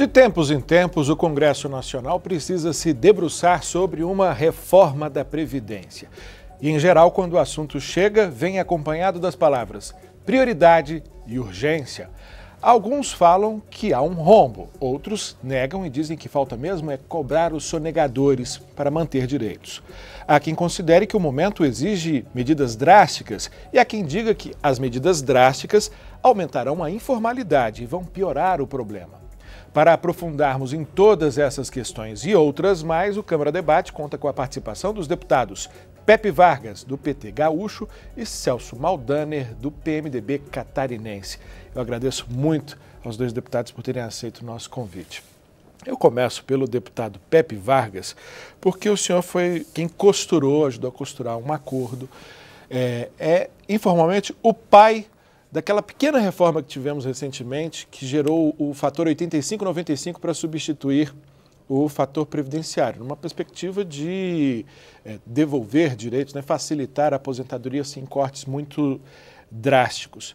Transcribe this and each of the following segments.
De tempos em tempos, o Congresso Nacional precisa se debruçar sobre uma reforma da Previdência. E, em geral, quando o assunto chega, vem acompanhado das palavras prioridade e urgência. Alguns falam que há um rombo, outros negam e dizem que falta mesmo é cobrar os sonegadores para manter direitos. Há quem considere que o momento exige medidas drásticas e há quem diga que as medidas drásticas aumentarão a informalidade e vão piorar o problema. Para aprofundarmos em todas essas questões e outras mais, o Câmara Debate conta com a participação dos deputados Pepe Vargas, do PT Gaúcho, e Celso Maldaner, do PMDB Catarinense. Eu agradeço muito aos dois deputados por terem aceito o nosso convite. Eu começo pelo deputado Pepe Vargas, porque o senhor foi quem costurou, ajudou a costurar um acordo. É, é informalmente o pai daquela pequena reforma que tivemos recentemente, que gerou o fator 85-95 para substituir o fator previdenciário, numa perspectiva de é, devolver direitos, né, facilitar a aposentadoria sem cortes muito drásticos.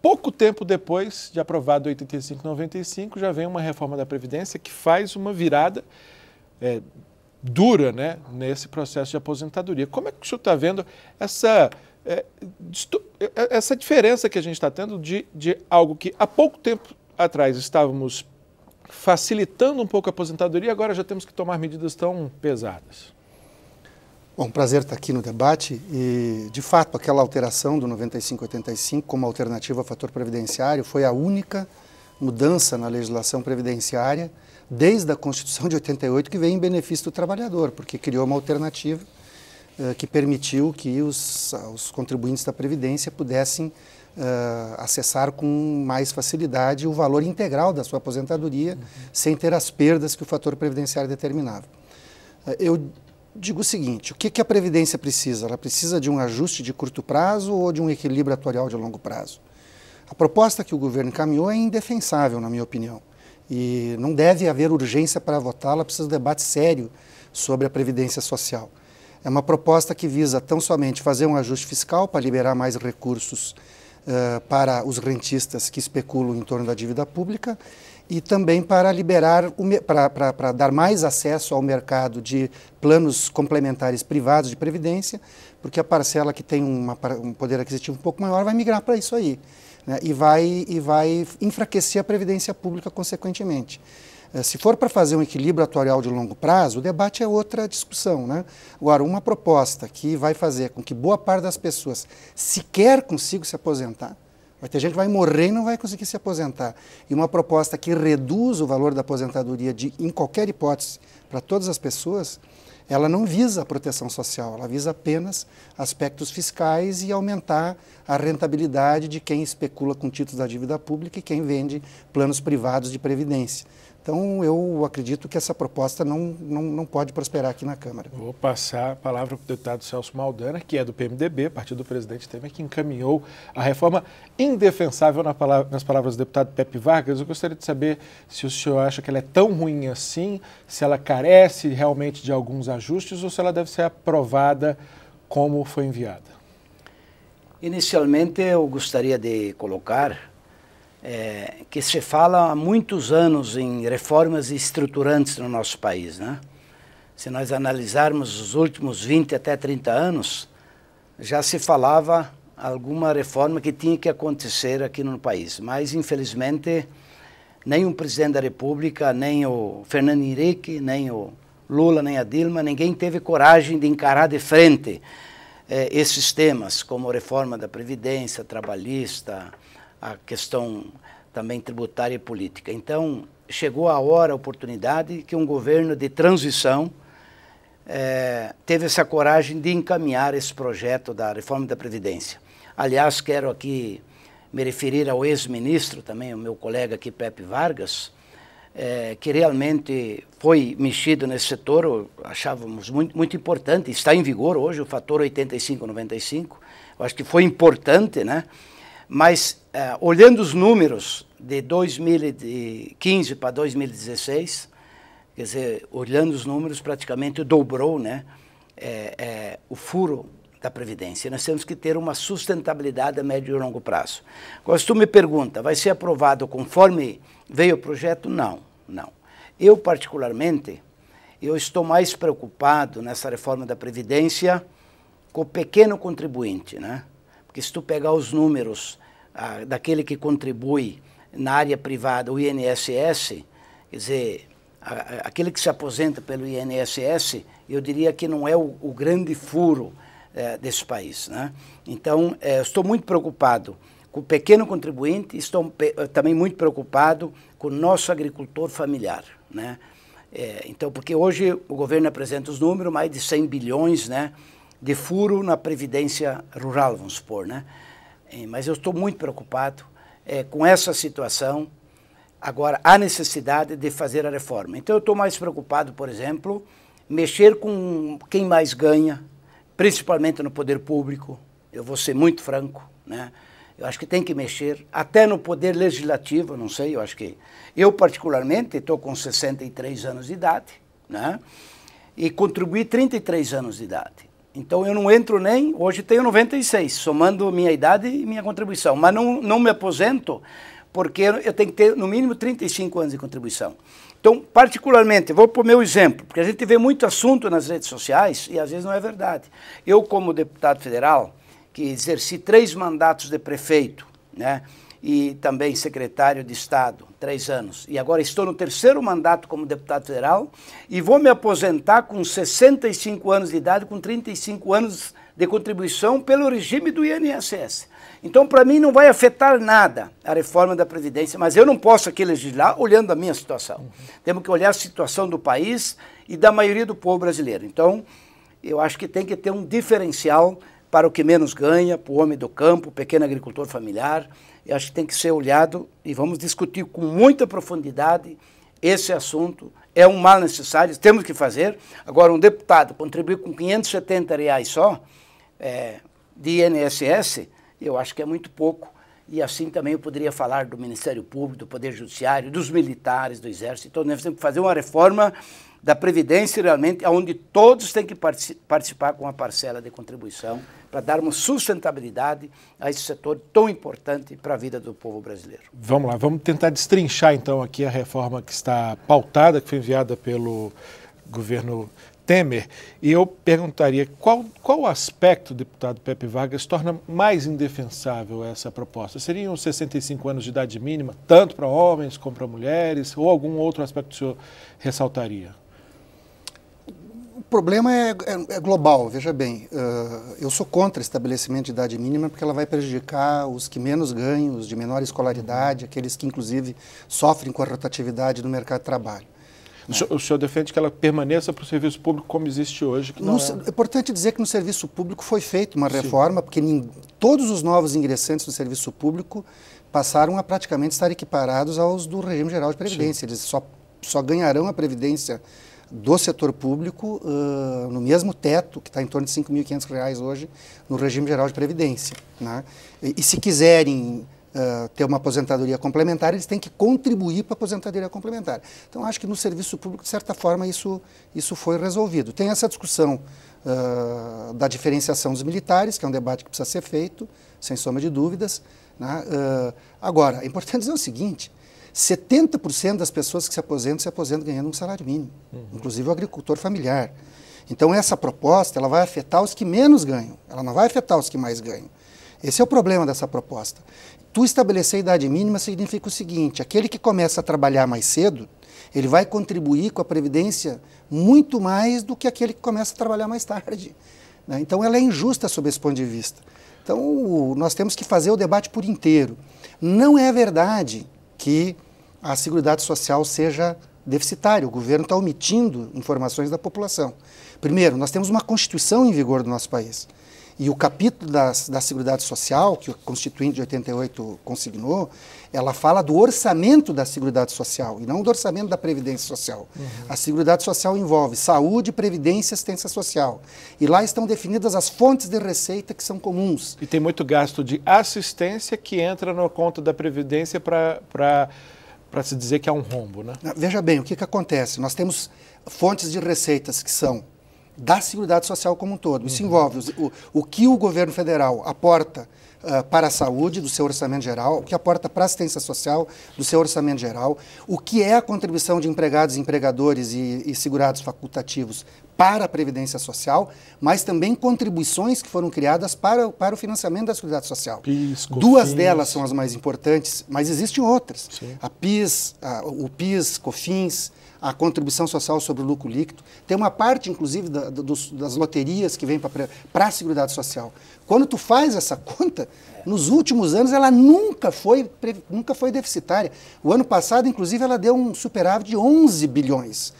Pouco tempo depois de aprovado 85-95, já vem uma reforma da Previdência que faz uma virada é, dura né, nesse processo de aposentadoria. Como é que o senhor está vendo essa é, é, é, essa diferença que a gente está tendo de, de algo que há pouco tempo atrás estávamos facilitando um pouco a aposentadoria, agora já temos que tomar medidas tão pesadas. Bom, prazer estar tá aqui no debate e, de fato, aquela alteração do 9585 como alternativa ao fator previdenciário foi a única mudança na legislação previdenciária desde a Constituição de 88 que veio em benefício do trabalhador, porque criou uma alternativa eh, que permitiu que os, os contribuintes da Previdência pudessem Uh, acessar com mais facilidade o valor integral da sua aposentadoria, uhum. sem ter as perdas que o fator previdenciário determinava. Uh, eu digo o seguinte: o que, que a Previdência precisa? Ela precisa de um ajuste de curto prazo ou de um equilíbrio atuarial de longo prazo? A proposta que o governo encaminhou é indefensável, na minha opinião, e não deve haver urgência para votá-la, precisa de um debate sério sobre a Previdência Social. É uma proposta que visa tão somente fazer um ajuste fiscal para liberar mais recursos uh, para os rentistas que especulam em torno da dívida pública e também para liberar, para, dar mais acesso ao mercado de planos complementares privados de previdência, porque a parcela que tem uma, um poder aquisitivo um pouco maior vai migrar para isso aí né? e, vai, e vai enfraquecer a previdência pública consequentemente. É, se for para fazer um equilíbrio atuarial de longo prazo, o debate é outra discussão. Né? Agora, uma proposta que vai fazer com que boa parte das pessoas sequer consiga se aposentar, vai ter gente que vai morrer e não vai conseguir se aposentar, e uma proposta que reduz o valor da aposentadoria de, em qualquer hipótese para todas as pessoas, ela não visa a proteção social, ela visa apenas aspectos fiscais e aumentar a rentabilidade de quem especula com títulos da dívida pública e quem vende planos privados de previdência. Então, eu acredito que essa proposta não, não, não pode prosperar aqui na Câmara. Vou passar a palavra para o deputado Celso Maldana, que é do PMDB, partido do presidente Temer, que encaminhou a reforma indefensável na palavra, nas palavras do deputado Pepe Vargas. Eu gostaria de saber se o senhor acha que ela é tão ruim assim, se ela carece realmente de alguns ajustes ou se ela deve ser aprovada como foi enviada. Inicialmente, eu gostaria de colocar é, que se fala há muitos anos em reformas estruturantes no nosso país. Né? Se nós analisarmos os últimos 20 até 30 anos, já se falava alguma reforma que tinha que acontecer aqui no país, mas infelizmente nem o presidente da República, nem o Fernando Henrique, nem o Lula, nem a Dilma, ninguém teve coragem de encarar de frente é, esses temas, como reforma da Previdência, trabalhista, a questão também tributária e política. Então, chegou a hora, a oportunidade, que um governo de transição eh, teve essa coragem de encaminhar esse projeto da reforma da Previdência. Aliás, quero aqui me referir ao ex-ministro também, o meu colega aqui, Pepe Vargas, eh, que realmente foi mexido nesse setor, achávamos muito, muito importante, está em vigor hoje o fator 85-95, acho que foi importante, né? Mas, é, olhando os números de 2015 para 2016, quer dizer, olhando os números, praticamente dobrou né, é, é, o furo da Previdência. Nós temos que ter uma sustentabilidade a médio e longo prazo. Agora, se tu me pergunta, vai ser aprovado conforme veio o projeto? Não, não. Eu, particularmente, eu estou mais preocupado nessa reforma da Previdência com o pequeno contribuinte, né? Porque se tu pegar os números ah, daquele que contribui na área privada, o INSS, quer dizer, a, a, aquele que se aposenta pelo INSS, eu diria que não é o, o grande furo eh, desse país. Né? Então, eh, estou muito preocupado com o pequeno contribuinte, estou eh, também muito preocupado com o nosso agricultor familiar. Né? É, então, porque hoje o governo apresenta os números, mais de 100 bilhões, né? de furo na previdência rural, vamos supor, né? Mas eu estou muito preocupado é, com essa situação. Agora, há necessidade de fazer a reforma. Então, eu estou mais preocupado, por exemplo, mexer com quem mais ganha, principalmente no poder público. Eu vou ser muito franco, né? Eu acho que tem que mexer, até no poder legislativo, não sei, eu acho que. Eu, particularmente, estou com 63 anos de idade, né? E contribuí 33 anos de idade. Então eu não entro nem, hoje tenho 96, somando minha idade e minha contribuição, mas não, não me aposento porque eu tenho que ter no mínimo 35 anos de contribuição. Então, particularmente, vou para o meu exemplo, porque a gente vê muito assunto nas redes sociais e às vezes não é verdade. Eu, como deputado federal, que exerci três mandatos de prefeito, né? e também secretário de Estado, três anos. E agora estou no terceiro mandato como deputado federal e vou me aposentar com 65 anos de idade, com 35 anos de contribuição pelo regime do INSS. Então, para mim, não vai afetar nada a reforma da Previdência, mas eu não posso aqui legislar olhando a minha situação. Uhum. Temos que olhar a situação do país e da maioria do povo brasileiro. Então, eu acho que tem que ter um diferencial para o que menos ganha, para o homem do campo, pequeno agricultor familiar. Eu acho que tem que ser olhado e vamos discutir com muita profundidade esse assunto. É um mal necessário, temos que fazer. Agora, um deputado contribuir com 570 reais só é, de INSS, eu acho que é muito pouco. E assim também eu poderia falar do Ministério Público, do Poder Judiciário, dos militares, do Exército. Então, nós temos que fazer uma reforma da Previdência, realmente, onde todos têm que participar com a parcela de contribuição para darmos sustentabilidade a esse setor tão importante para a vida do povo brasileiro. Vamos lá, vamos tentar destrinchar então aqui a reforma que está pautada, que foi enviada pelo governo Temer. E eu perguntaria qual, qual aspecto, deputado Pepe Vargas, torna mais indefensável essa proposta? Seriam 65 anos de idade mínima, tanto para homens como para mulheres, ou algum outro aspecto que o senhor ressaltaria? problema é, é, é global, veja bem. Uh, eu sou contra estabelecimento de idade mínima porque ela vai prejudicar os que menos ganham, os de menor escolaridade, aqueles que, inclusive, sofrem com a rotatividade no mercado de trabalho. O senhor, o senhor, defende que ela permaneça para o serviço público como existe hoje? No, é... é... importante dizer que no serviço público foi feita uma reforma, Sim. porque todos os novos ingressantes no serviço público passaram a praticamente estar equiparados aos do regime geral de previdência. Sim. Eles só, só ganharão a previdência do setor público uh, no mesmo teto, que está em torno de R$ 5.500 hoje, no regime geral de previdência. Né? E, e, se quiserem uh, ter uma aposentadoria complementar, eles têm que contribuir para a aposentadoria complementar. Então, acho que no serviço público, de certa forma, isso, isso foi resolvido. Tem essa discussão uh, da diferenciação dos militares, que é um debate que precisa ser feito, sem sombra de dúvidas. Né? agora, é importante dizer o seguinte, 70% das pessoas que se aposentam se aposentam ganhando um salário mínimo, uhum. inclusive o agricultor familiar. Então essa proposta ela vai afetar os que menos ganham, ela não vai afetar os que mais ganham. Esse é o problema dessa proposta. Tu estabelecer a idade mínima significa o seguinte: aquele que começa a trabalhar mais cedo, ele vai contribuir com a previdência muito mais do que aquele que começa a trabalhar mais tarde. Né? Então ela é injusta sob esse ponto de vista. Então nós temos que fazer o debate por inteiro. Não é verdade que a Seguridade Social seja deficitária. O governo está omitindo informações da população. Primeiro, nós temos uma Constituição em vigor no nosso país. E o capítulo da da Seguridade Social, que o Constituinte de 88 consignou, ela fala do orçamento da Seguridade Social e não do orçamento da Previdência Social. Uhum. A Seguridade Social envolve saúde, previdência e assistência social. E lá estão definidas as fontes de receita que são comuns. E tem muito gasto de assistência que entra na conta da Previdência para. para se dizer que há é um rombo, né? Veja bem, o que, que acontece? Nós temos fontes de receitas que são da Seguridade Social como um todo. Isso uhum. envolve o, o, que o governo federal aporta uh, para a saúde do seu orçamento geral, o que aporta para a assistência social do seu orçamento geral, o que é a contribuição de empregados, empregadores e, e segurados facultativos para a Previdência Social, mas também contribuições que foram criadas para, para o financiamento da Seguridade Social. PIS, COFINS. Duas delas são as mais importantes, mas existem outras. Sim. A PIS, a, o PIS, COFINS, a contribuição social sobre o lucro líquido. Tem uma parte, inclusive, da, das loterias que vem para a Seguridade Social. Quando tu faz essa conta, nos últimos anos ela nunca foi, nunca foi deficitária. O ano passado, inclusive, ela deu um superávit de 11 bilhões.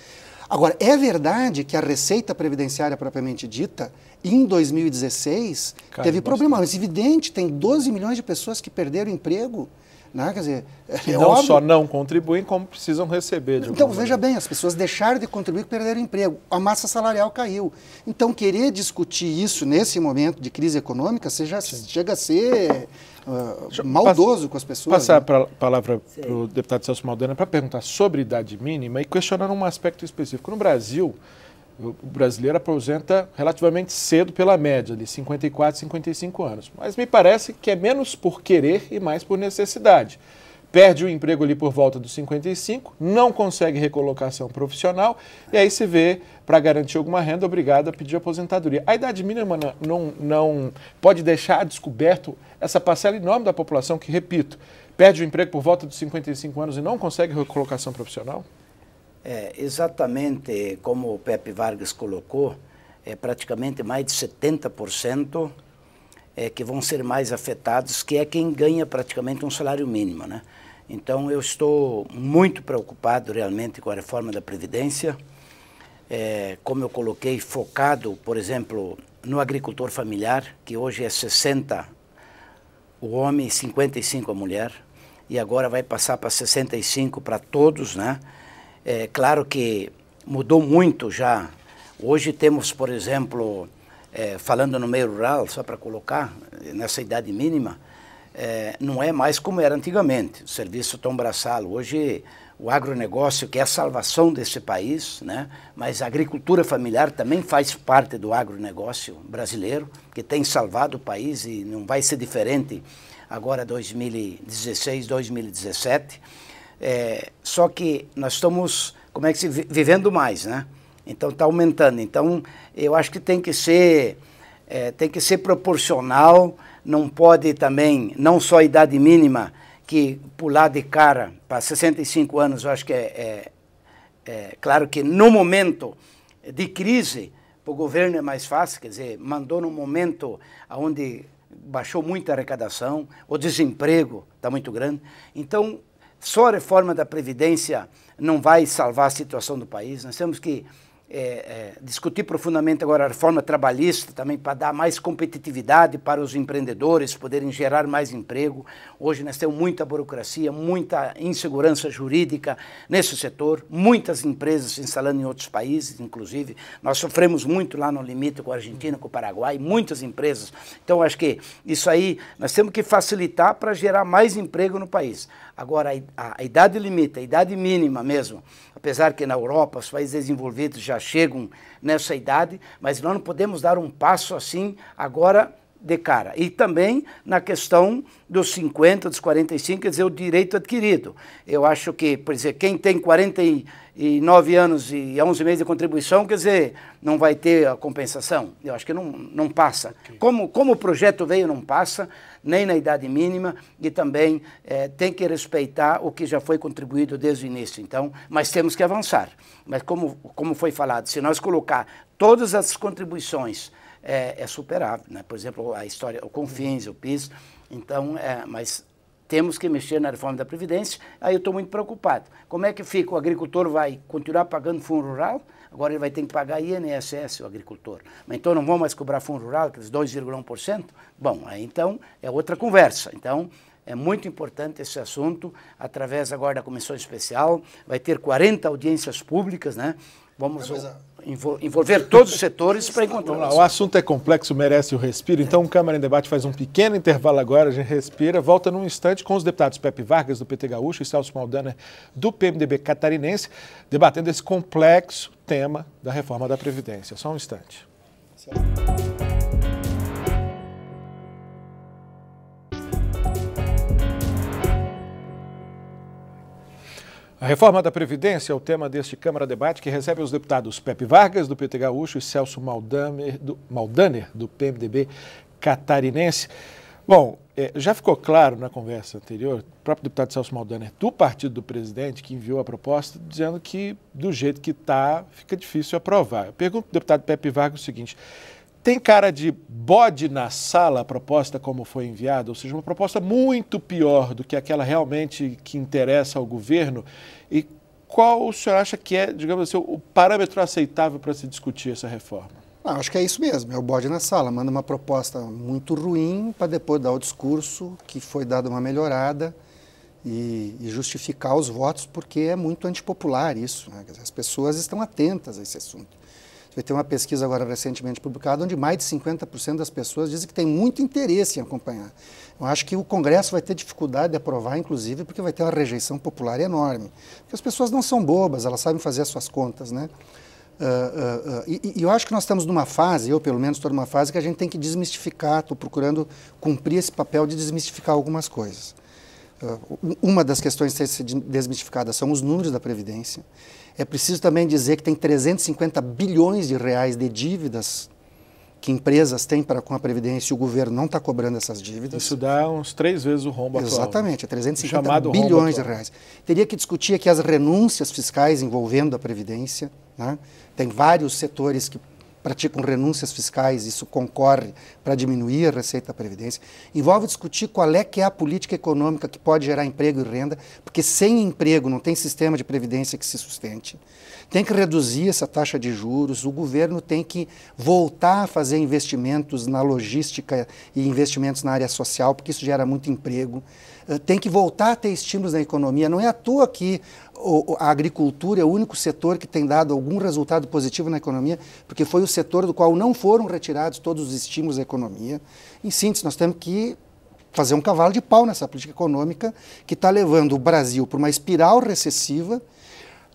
Agora, é verdade que a receita previdenciária propriamente dita, em 2016, Cai teve problema. Mas, evidente, tem 12 milhões de pessoas que perderam emprego. Né? Quer dizer, é que é não óbvio. só não contribuem, como precisam receber. então, veja bem, as pessoas deixaram de contribuir e perderam emprego. A massa salarial caiu. Então, querer discutir isso nesse momento de crise econômica seja, chega a ser maldoso com as pessoas. Né? Passar né? a palavra para o deputado Celso Maldana para perguntar sobre idade mínima e questionar um aspecto específico. No Brasil, o brasileiro aposenta relativamente cedo pela média, de 54, 55 anos. Mas me parece que é menos por querer e mais por necessidade perde o emprego ali por volta dos 55, não consegue recolocação profissional e aí se vê, para garantir alguma renda, obrigado a pedir aposentadoria. A idade mínima não, não, pode deixar descoberto essa parcela enorme da população que, repito, perde o emprego por volta dos 55 anos e não consegue recolocação profissional? É, exatamente como o Pepe Vargas colocou, é praticamente mais de 70% é, que vão ser mais afetados, que é quem ganha praticamente um salário mínimo. Né? Então, eu estou muito preocupado realmente com a reforma da Previdência, é, como eu coloquei, focado, por exemplo, no agricultor familiar, que hoje é 60 o homem e 55 a mulher, e agora vai passar para 65 para todos, né? É claro que mudou muito já. Hoje temos, por exemplo, é, falando no meio rural, só para colocar, nessa idade mínima, é, não é mais como era antigamente. O serviço Tom Braçalo, hoje o agronegócio, que é a salvação desse país, né? mas a agricultura familiar também faz parte do agronegócio brasileiro, que tem salvado o país e não vai ser diferente agora 2016, 2017. É, só que nós estamos, como é que se, vivendo mais, né? Então está aumentando. Então eu acho que tem que ser é, tem que ser proporcional. Não pode também não só a idade mínima que pular de cara para 65 anos. Eu acho que é, é, é claro que no momento de crise para o governo é mais fácil. Quer dizer, mandou num momento onde baixou muito a arrecadação, o desemprego está muito grande. Então só a reforma da previdência não vai salvar a situação do país. Nós temos que é, é, discutir profundamente agora a reforma trabalhista também para dar mais competitividade para os empreendedores, poderem gerar mais emprego. Hoje nós temos muita burocracia, muita insegurança jurídica nesse setor, muitas empresas se instalando em outros países, inclusive. Nós sofremos muito lá no limite com a Argentina, com o Paraguai, muitas empresas. Então acho que isso aí nós temos que facilitar para gerar mais emprego no país. Agora, a idade limite, a idade mínima mesmo, apesar que na Europa os países desenvolvidos já chegam nessa idade, mas nós não podemos dar um passo assim agora de cara. E também na questão dos 50, dos 45, quer dizer, o direito adquirido. Eu acho que, por dizer, quem tem 49 anos e 11 meses de contribuição, quer dizer, não vai ter a compensação. Eu acho que não, não passa. Okay. Como, como o projeto veio, não passa, nem na idade mínima, e também eh, tem que respeitar o que já foi contribuído desde o início. Então, mas temos que avançar. Mas como, como foi falado, se nós colocar todas as contribuições é, é superável. Né? Por exemplo, a história, o Confins, o PIS. Então, é, mas temos que mexer na reforma da Previdência, aí eu estou muito preocupado. Como é que fica? O agricultor vai continuar pagando fundo rural? Agora ele vai ter que pagar INSS, o agricultor. Mas então não vão mais cobrar fundo rural, aqueles 2,1%? Bom, aí então é outra conversa. Então é muito importante esse assunto, através agora da comissão especial, vai ter 40 audiências públicas, né? Vamos... É, envolver todos os setores para encontrar. Vamos lá, o assunto é complexo, merece o respiro. Então, o Câmara em Debate faz um pequeno intervalo agora, a gente respira, volta num instante com os deputados Pepe Vargas, do PT Gaúcho, e Celso Maldana, do PMDB catarinense, debatendo esse complexo tema da reforma da Previdência. Só um instante. Certo. A reforma da Previdência é o tema deste Câmara Debate, que recebe os deputados Pepe Vargas, do PT Gaúcho, e Celso Maldaner, do, PMDB catarinense. Bom, é, já ficou claro na conversa anterior, o próprio deputado Celso Maldaner, do partido do presidente, que enviou a proposta, dizendo que, do jeito que está, fica difícil aprovar. Eu pergunto ao deputado Pepe Vargas o seguinte: tem cara de bode na sala a proposta como foi enviada, ou seja, uma proposta muito pior do que aquela realmente que interessa ao governo. E qual o senhor acha que é, digamos assim, o parâmetro aceitável para se discutir essa reforma? Ah, acho que é isso mesmo, é o bode na sala. Manda uma proposta muito ruim para depois dar o discurso que foi dada uma melhorada e, e, justificar os votos, porque é muito antipopular isso. Né? As pessoas estão atentas a esse assunto. Vai ter uma pesquisa agora recentemente publicada, onde mais de 50% das pessoas dizem que tem muito interesse em acompanhar. Eu acho que o Congresso vai ter dificuldade de aprovar, inclusive, porque vai ter uma rejeição popular enorme. Porque as pessoas não são bobas, elas sabem fazer as suas contas, né? Uh, uh, uh, e, e, eu acho que nós estamos numa fase, eu pelo menos estou numa fase, que a gente tem que desmistificar, estou procurando cumprir esse papel de desmistificar algumas coisas. uma das questões a ser desmistificada são os números da Previdência. É preciso também dizer que tem 350 bilhões de reais de dívidas que empresas têm para com a Previdência e o governo não está cobrando essas dívidas. Isso dá uns três vezes o rombo atual. Exatamente, é 350 bilhões de reais. Teria que discutir aqui as renúncias fiscais envolvendo a Previdência. Né? Tem vários setores que praticam renúncias fiscais, isso concorre para diminuir a receita da Previdência. Envolve discutir qual é que é a política econômica que pode gerar emprego e renda, porque sem emprego não tem sistema de previdência que se sustente. Tem que reduzir essa taxa de juros, o governo tem que voltar a fazer investimentos na logística e investimentos na área social, porque isso gera muito emprego. Eh, tem que voltar a ter estímulos na economia. Não é à toa que a agricultura é o único setor que tem dado algum resultado positivo na economia, porque foi o setor do qual não foram retirados todos os estímulos da economia. Em síntese, nós temos que fazer um cavalo de pau nessa política econômica que está levando o Brasil para uma espiral recessiva,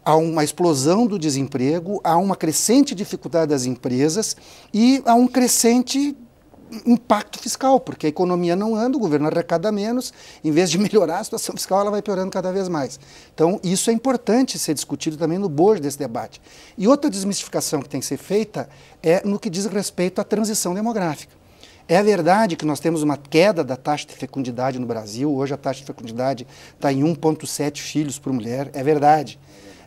a uma explosão do desemprego, a uma crescente dificuldade das empresas e a um crescente impacto fiscal, porque a economia não anda, o governo arrecada menos, em vez de melhorar a situação fiscal, ela vai piorando cada vez mais. Então, isso é importante ser discutido também no bojo desse debate. E outra desmistificação que tem que ser feita é no que diz respeito à transição demográfica. É verdade que nós temos uma queda da taxa de fecundidade no Brasil, hoje a taxa de fecundidade está em 1,7 filhos por mulher, é verdade.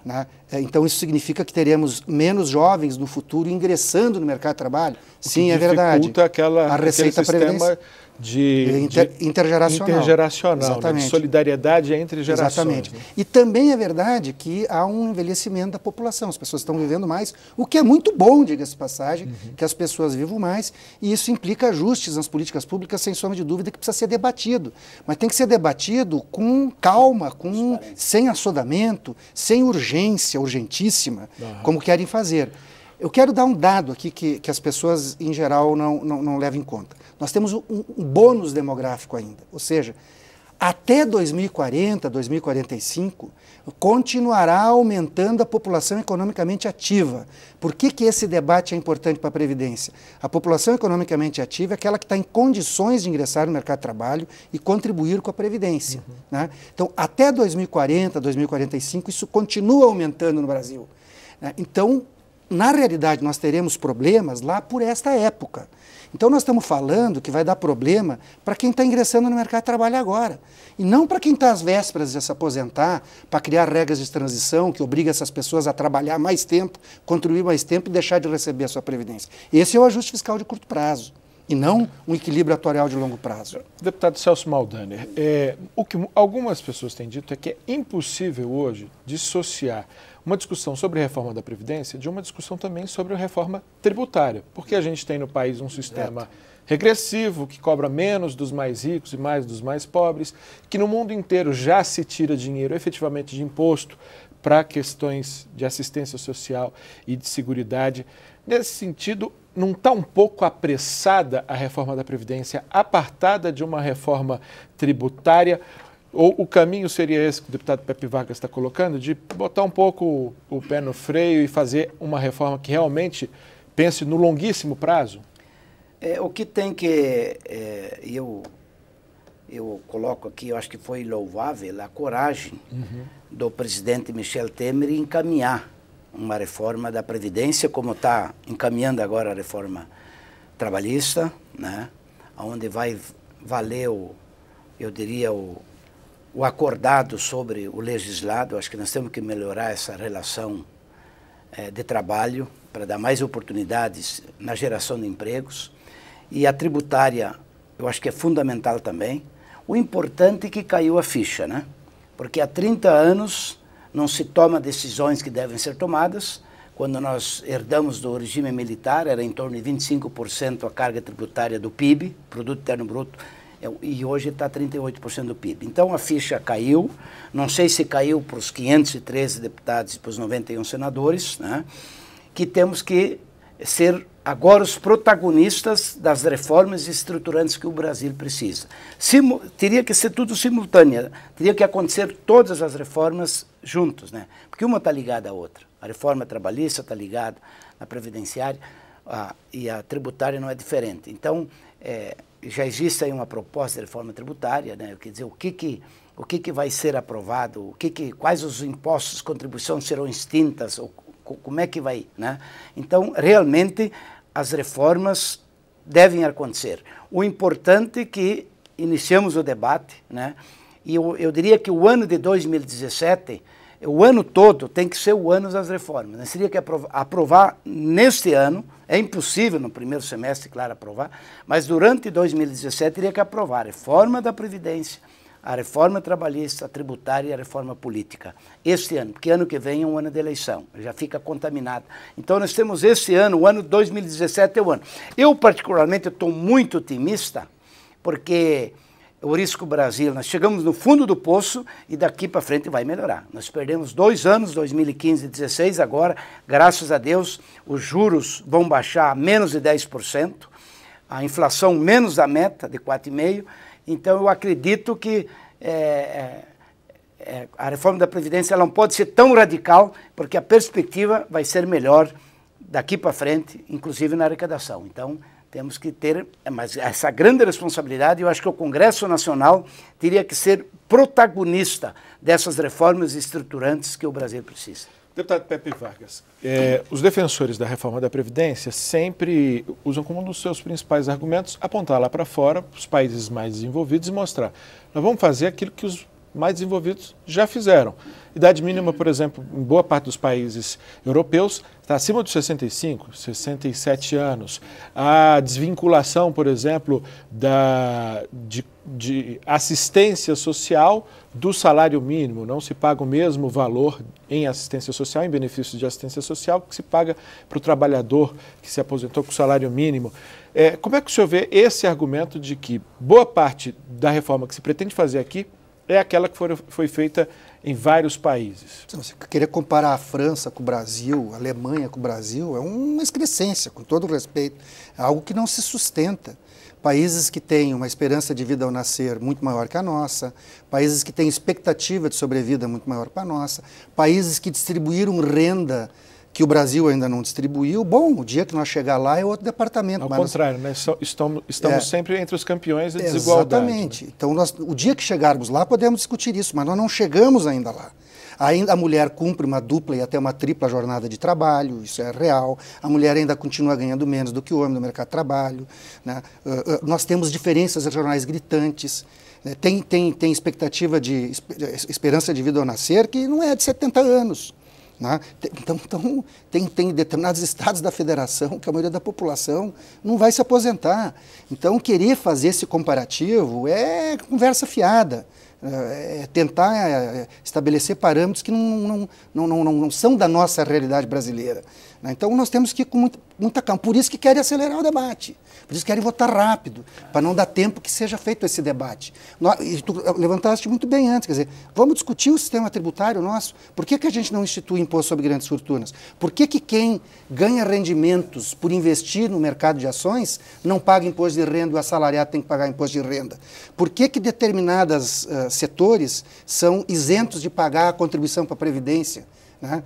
Né? É, então, isso significa que teremos menos jovens no futuro ingressando no mercado de trabalho? Sim, é verdade. Aquela, a receita sistema é de, Inter, de intergeracional. Intergeracional, né? de solidariedade entre gerações. Exatamente. E também é verdade que há um envelhecimento da população, as pessoas estão vivendo mais, o que é muito bom, diga-se passagem, uhum. que as pessoas vivam mais, e isso implica ajustes nas políticas públicas, sem sombra de dúvida, que precisa ser debatido. Mas tem que ser debatido com calma, com, sem assodamento, sem urgência, urgentíssima, uhum. como querem fazer. Eu quero dar um dado aqui que, que as pessoas, em geral, não, não, não levam em conta. Nós temos um, um bônus demográfico ainda, ou seja, até 2040, 2045, continuará aumentando a população economicamente ativa. Por que, que esse debate é importante para a Previdência? A população economicamente ativa é aquela que está em condições de ingressar no mercado de trabalho e contribuir com a Previdência. Uhum. Né? Então, até 2040, 2045, isso continua aumentando no Brasil. Né? Então, na realidade, nós teremos problemas lá por esta época. Então nós estamos falando que vai dar problema para quem está ingressando no mercado de trabalho agora. E não para quem está às vésperas de se aposentar, para criar regras de transição que obriga essas pessoas a trabalhar mais tempo, contribuir mais tempo e deixar de receber a sua previdência. Esse é o ajuste fiscal de curto prazo e não um equilíbrio atorial de longo prazo. Deputado Celso Maldaner, é, o que algumas pessoas têm dito é que é impossível hoje dissociar uma discussão sobre reforma da Previdência de uma discussão também sobre a reforma tributária, porque a gente tem no país um sistema Exato. regressivo que cobra menos dos mais ricos e mais dos mais pobres, que no mundo inteiro já se tira dinheiro efetivamente de imposto para questões de assistência social e de segurança. Nesse sentido, não está um pouco apressada a reforma da Previdência, apartada de uma reforma tributária? Ou o caminho seria esse que o deputado Pepe Vargas está colocando, de botar um pouco o pé no freio e fazer uma reforma que realmente pense no longuíssimo prazo? É, o que tem que. É, eu eu coloco aqui, eu acho que foi louvável a coragem uhum. do presidente Michel Temer em encaminhar uma reforma da Previdência, como está encaminhando agora a reforma trabalhista, né? onde vai valer, o, eu diria, o, o acordado sobre o legislado. Acho que nós temos que melhorar essa relação é, de trabalho para dar mais oportunidades na geração de empregos. E a tributária, eu acho que é fundamental também o importante é que caiu a ficha, né? Porque há 30 anos não se toma decisões que devem ser tomadas. Quando nós herdamos do regime militar, era em torno de 25% a carga tributária do PIB, Produto Interno Bruto, é e hoje está 38% do PIB. Então a ficha caiu, não sei se caiu para os 513 deputados e para os 91 senadores, né? que temos que é ser agora os protagonistas das reformas estruturantes que o Brasil precisa. Simu teria que ser tudo simultânea, teria que acontecer todas as reformas juntos, né? porque uma está ligada à outra. A reforma trabalhista está ligada à previdenciária a, e a tributária não é diferente. Então, é, já existe aí uma proposta de reforma tributária, né? quer dizer, o que que o que, que vai ser aprovado, o que que, quais os impostos, contribuições serão extintas, ou, como é que vai, né? Então, realmente, as reformas devem acontecer. O importante é que iniciamos o debate, né? E eu, eu diria que o ano de 2017 o ano todo tem que ser o ano das reformas. Nós né? que aprovar, aprovar, neste ano, é impossível no primeiro semestre, claro, aprovar, mas durante 2017 teria que aprovar a reforma da Previdência, a reforma trabalhista, a tributária e a reforma política. Este ano, porque ano que vem é um ano de eleição, já fica contaminado. Então nós temos este ano, o ano 2017 é o ano. Eu particularmente estou muito otimista, porque o risco Brasil, nós chegamos no fundo do poço e daqui para frente vai melhorar. Nós perdemos dois anos, 2015 e 2016, agora, graças a Deus, os juros vão baixar a menos de 10%, a inflação menos da meta de 4,5%, então, eu acredito que é, é, é a reforma da Previdência não pode ser tão radical, porque a perspectiva vai ser melhor daqui para frente, inclusive na arrecadação. Então, temos que ter é, mas essa grande responsabilidade. Eu acho que o Congresso Nacional teria que ser protagonista dessas reformas estruturantes que o Brasil precisa. Deputado Pepe Vargas, é, os defensores da reforma da Previdência sempre usam como um dos seus principais argumentos apontar lá para fora os países mais desenvolvidos e mostrar. Nós vamos fazer aquilo que os mais desenvolvidos já fizeram. Idade mínima, por exemplo, em boa parte dos países europeus, Tá acima dos 65, 67 anos. A desvinculação, por exemplo, da, de, de assistência social do salário mínimo. Não se paga o mesmo valor em assistência social, em benefícios de assistência social, que se paga para o trabalhador que se aposentou com salário mínimo. É, como é que o senhor vê esse argumento de que boa parte da reforma que se pretende fazer aqui é aquela que foi, foi feita em vários países. Se você querer comparar a França com o Brasil, a Alemanha com o Brasil, é uma excrescência, com todo respeito. É algo que não se sustenta. Países que têm uma esperança de vida ao nascer muito maior que a nossa, países que têm expectativa de sobrevida muito maior que a nossa, países que distribuíram renda que o Brasil ainda não distribuiu, bom, o dia que nós chegar lá é outro departamento. Ao mas contrário, nós... né? estamos, estamos é, sempre entre os campeões da desigualdade. Né? Exatamente. Né? Então, nós, o dia que chegarmos lá, podemos discutir isso, mas nós não chegamos ainda lá. Ainda a mulher cumpre uma dupla e até uma tripla jornada de trabalho, isso é real. A mulher ainda continua ganhando menos do que o homem no mercado de trabalho. Né? Uh, uh, nós temos diferenças regionais gritantes. Né? Tem, tem, tem expectativa de esperança de vida ao nascer que não é de 70 anos. Né? Então, então tem, tem determinados estados da federação que a maioria da população não vai se aposentar. Então, querer fazer esse comparativo é conversa fiada. É, é tentar é, é, estabelecer parâmetros que não, não, não, não, não são da nossa realidade brasileira. Né? Então nós temos que ir com muita, muita calma. Por isso que querem acelerar o debate. Por isso que querem votar rápido, para não dar tempo que seja feito esse debate. Nós, e tu levantaste muito bem antes, quer dizer, vamos discutir o sistema tributário nosso. Por que, que a gente não institui imposto sobre grandes fortunas? Por que, que quem ganha rendimentos por investir no mercado de ações não paga imposto de renda e o assalariado tem que pagar imposto de renda? Por que, que determinados uh, setores são isentos de pagar a contribuição para a Previdência? né,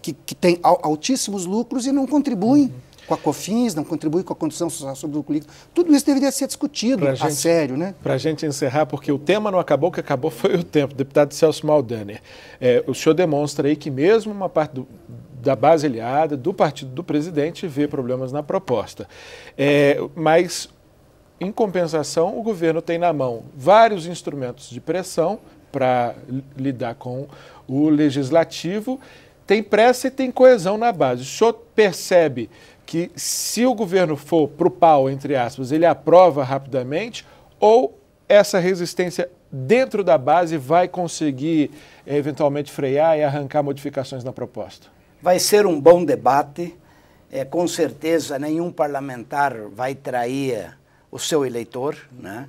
que, que têm altíssimos lucros e não contribuem uhum. com a COFINS, não contribuem com a condição social sobre o líquido. Tudo isso deveria ser discutido pra a gente, sério. Né? Para a gente encerrar, porque o tema não acabou, o que acabou foi o tempo. Deputado Celso Maldaner, é, o senhor demonstra aí que mesmo uma parte do, da base aliada, do partido do presidente, vê problemas na proposta. É, mas em compensação, o governo tem na mão vários instrumentos de pressão para lidar com o legislativo, tem pressa e tem coesão na base. O senhor percebe que se o governo for para o pau, entre aspas, ele aprova rapidamente ou essa resistência dentro da base vai conseguir eventualmente frear e arrancar modificações na proposta? Vai ser um bom debate. É, com certeza nenhum parlamentar vai trair o seu eleitor, né?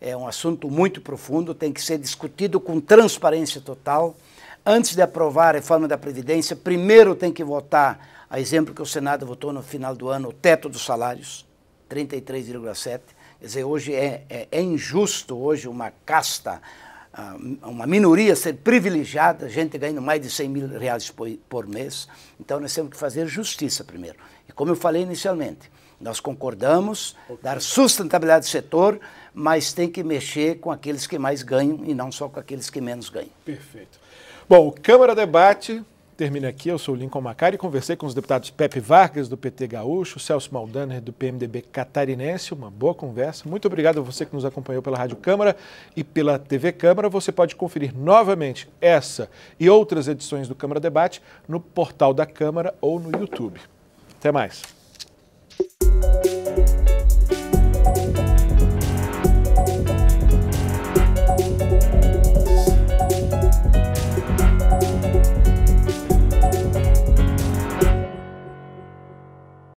é um assunto muito profundo, tem que ser discutido com transparência total. Antes de aprovar a reforma da Previdência, primeiro tem que votar, a exemplo que o Senado votou no final do ano, o teto dos salários, 33,7. Quer dizer, hoje é, é, é injusto, hoje uma casta, ah, uma minoria ser privilegiada, gente ganhando mais de 100 mil reais por, por mês. Então nós temos que fazer justiça primeiro. E como eu falei inicialmente, nós concordamos okay. dar sustentabilidade ao setor, mas tem que mexer com aqueles que mais ganham e não só com aqueles que menos ganham. Perfeito. Bom, Câmara Debate termina aqui. Eu sou o Lincoln Macari conversei com os deputados Pepe Vargas, do PT Gaúcho, Celso Maldaner, do PMDB Catarinense. Uma boa conversa. Muito obrigado a você que nos acompanhou pela Rádio Câmara e pela TV Câmara. Você pode conferir novamente essa e outras edições do Câmara Debate no portal da Câmara ou no YouTube. Até mais. Música